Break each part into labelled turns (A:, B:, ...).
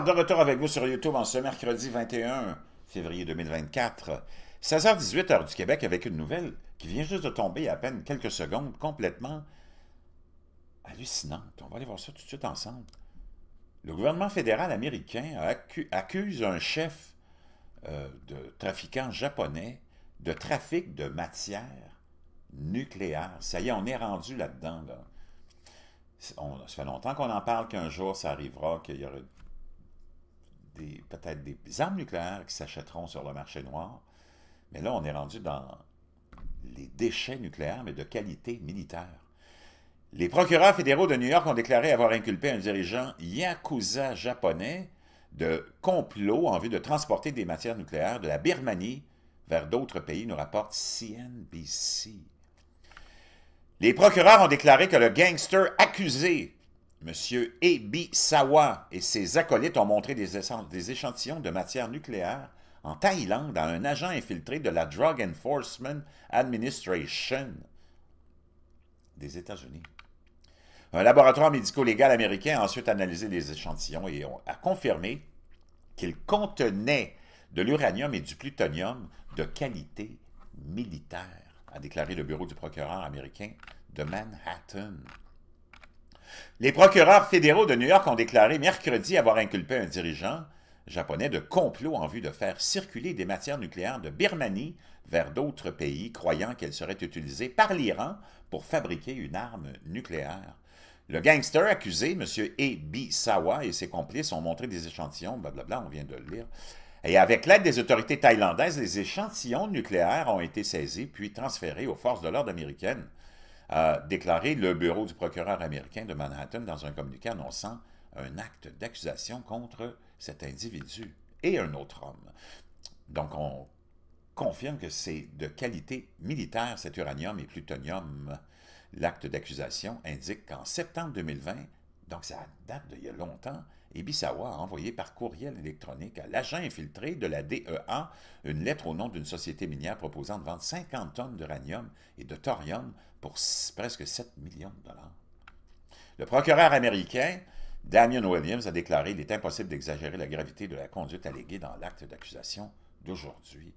A: de retour avec vous sur YouTube en ce mercredi 21 février 2024, 16h18 heure du Québec avec une nouvelle qui vient juste de tomber à peine quelques secondes, complètement hallucinante. On va aller voir ça tout de suite ensemble. Le gouvernement fédéral américain accuse un chef euh, de trafiquant japonais de trafic de matière nucléaire. Ça y est, on est rendu là-dedans. Ça fait longtemps qu'on en parle qu'un jour ça arrivera, qu'il y aura peut-être des armes nucléaires qui s'achèteront sur le marché noir. Mais là, on est rendu dans les déchets nucléaires, mais de qualité militaire. Les procureurs fédéraux de New York ont déclaré avoir inculpé un dirigeant yakuza japonais de complot en vue de transporter des matières nucléaires de la Birmanie vers d'autres pays, nous rapporte CNBC. Les procureurs ont déclaré que le gangster accusé M. Ebi-Sawa et ses acolytes ont montré des, échantillons de matière nucléaire en Thaïlande à un agent infiltré de la Drug Enforcement Administration des États-Unis. Un laboratoire médico-légal américain a ensuite analysé les échantillons et a confirmé qu'ils contenaient de l'uranium et du plutonium de qualité militaire, a déclaré le bureau du procureur américain de Manhattan. Les procureurs fédéraux de New York ont déclaré mercredi avoir inculpé un dirigeant japonais de complot en vue de faire circuler des matières nucléaires de Birmanie vers d'autres pays, croyant qu'elles seraient utilisées par l'Iran pour fabriquer une arme nucléaire. Le gangster accusé, M. Ebi Sawa, et ses complices ont montré des échantillons, blablabla, on vient de le lire. Et avec l'aide des autorités thaïlandaises, les échantillons nucléaires ont été saisis puis transférés aux forces de l'ordre américaines a déclaré le bureau du procureur américain de Manhattan dans un communiqué annonçant un acte d'accusation contre cet individu et un autre homme. Donc, on confirme que c'est de qualité militaire cet uranium et plutonium. L'acte d'accusation indique qu'en septembre 2020, donc ça date d'il y a longtemps, Ibisawa a envoyé par courriel électronique à l'agent infiltré de la DEA une lettre au nom d'une société minière proposant de vendre 50 tonnes d'uranium et de thorium pour presque 7 millions de dollars. Le procureur américain, Damien Williams, a déclaré qu'il est impossible d'exagérer la gravité de la conduite alléguée dans l'acte d'accusation d'aujourd'hui.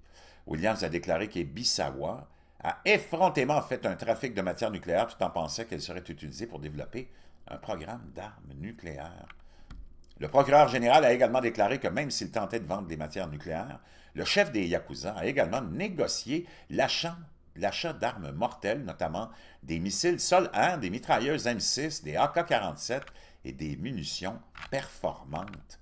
A: Williams a déclaré qu'Ebisawa a effrontément fait un trafic de matières nucléaires tout en pensant qu'elle serait utilisée pour développer un programme d'armes nucléaires. Le procureur général a également déclaré que même s'il tentait de vendre des matières nucléaires, le chef des Yakuza a également négocié l'achat d'armes mortelles, notamment des missiles sol 1 des mitrailleuses M6, des AK-47 et des munitions performantes.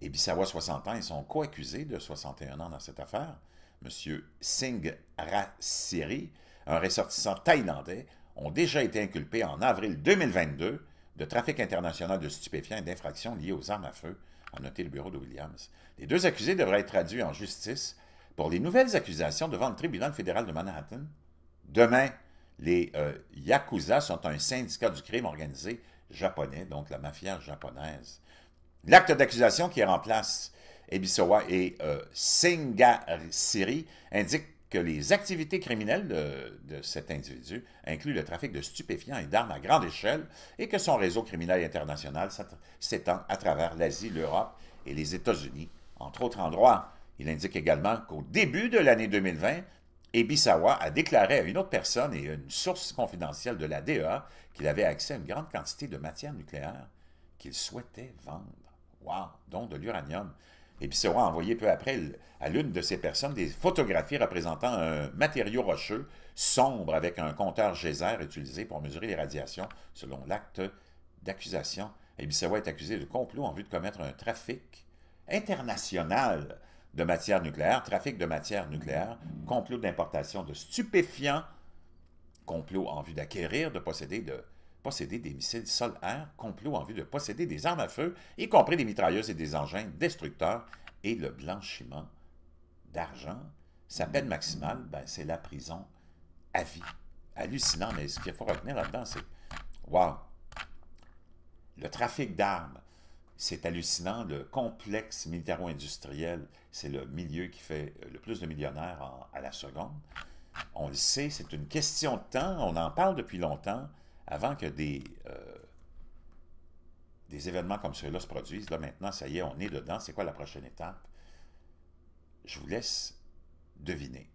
A: Et Bissawa, 60 ans, ils sont co-accusés de 61 ans dans cette affaire. M. Singh Rassiri, un ressortissant thaïlandais, ont déjà été inculpés en avril 2022 de trafic international de stupéfiants et d'infractions liées aux armes à feu, a noté le bureau de Williams. Les deux accusés devraient être traduits en justice pour les nouvelles accusations devant le tribunal fédéral de Manhattan. Demain, les euh, Yakuza sont un syndicat du crime organisé japonais, donc la mafia japonaise. L'acte d'accusation qui remplace Ebisawa et euh, singa Siri indique que les activités criminelles de, cet individu incluent le trafic de stupéfiants et d'armes à grande échelle et que son réseau criminel international s'étend à travers l'Asie, l'Europe et les États-Unis, entre autres endroits. Il indique également qu'au début de l'année 2020, Ebisawa a déclaré à une autre personne et à une source confidentielle de la DEA qu'il avait accès à une grande quantité de matière nucléaire qu'il souhaitait vendre. Wow! Dont de l'uranium. Et a envoyé peu après à l'une de ces personnes des photographies représentant un matériau rocheux sombre avec un compteur geyser utilisé pour mesurer les radiations selon l'acte d'accusation. Et est accusé de complot en vue de commettre un trafic international de matières nucléaires, trafic de matières nucléaires, complot d'importation de stupéfiants, complot en vue d'acquérir, de posséder, de posséder des missiles sol-air, complot en vue de posséder des armes à feu, y compris des mitrailleuses et des engins destructeurs, et le blanchiment d'argent. Sa peine maximale, ben, c'est la prison à vie. Hallucinant, mais ce qu'il faut retenir là-dedans, c'est Wow! Le trafic d'armes, c'est hallucinant. Le complexe militaro-industriel, c'est le milieu qui fait le plus de millionnaires à la seconde. On le sait, c'est une question de temps. On en parle depuis longtemps avant que des, euh, des événements comme ceux-là se produisent, là maintenant, ça y est, on est dedans, c'est quoi la prochaine étape? Je vous laisse deviner.